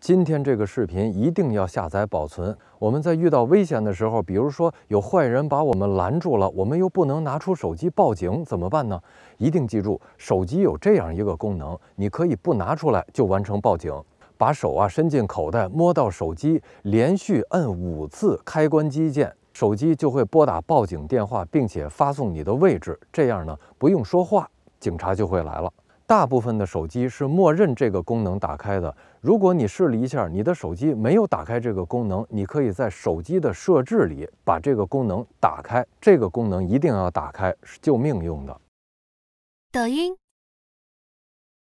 今天这个视频一定要下载保存。我们在遇到危险的时候，比如说有坏人把我们拦住了，我们又不能拿出手机报警，怎么办呢？一定记住，手机有这样一个功能，你可以不拿出来就完成报警。把手啊伸进口袋，摸到手机，连续按五次开关机键，手机就会拨打报警电话，并且发送你的位置。这样呢，不用说话，警察就会来了。大部分的手机是默认这个功能打开的。如果你试了一下，你的手机没有打开这个功能，你可以在手机的设置里把这个功能打开。这个功能一定要打开，是救命用的。抖音。